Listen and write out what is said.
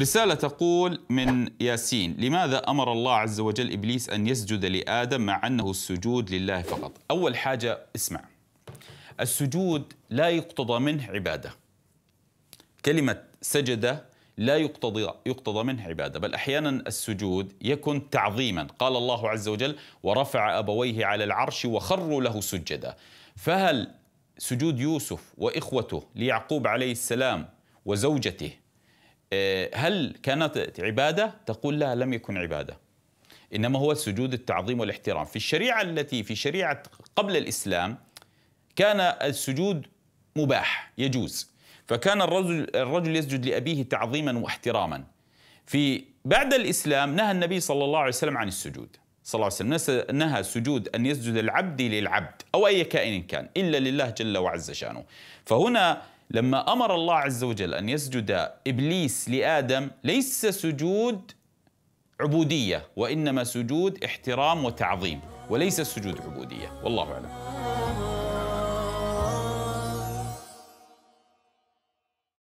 رسالة تقول من ياسين لماذا أمر الله عز وجل إبليس أن يسجد لآدم مع أنه السجود لله فقط أول حاجة اسمع السجود لا يقتضى منه عبادة كلمة سجدة لا يقتضى يقتضى منه عباده، بل احيانا السجود يكن تعظيما، قال الله عز وجل: ورفع ابويه على العرش وخروا له سجدا. فهل سجود يوسف واخوته ليعقوب عليه السلام وزوجته آه، هل كانت عبادة؟ تقول لا لم يكن عبادة إنما هو سجود التعظيم والاحترام في الشريعة التي في شريعة قبل الإسلام كان السجود مباح يجوز فكان الرجل, الرجل يسجد لأبيه تعظيما واحتراما في بعد الإسلام نهى النبي صلى الله عليه وسلم عن السجود صلى الله عليه وسلم نهى سجود أن يسجد العبد للعبد أو أي كائن كان إلا لله جل وعز شأنه فهنا لما أمر الله عز وجل أن يسجد إبليس لآدم ليس سجود عبودية وإنما سجود احترام وتعظيم وليس سجود عبودية والله أعلم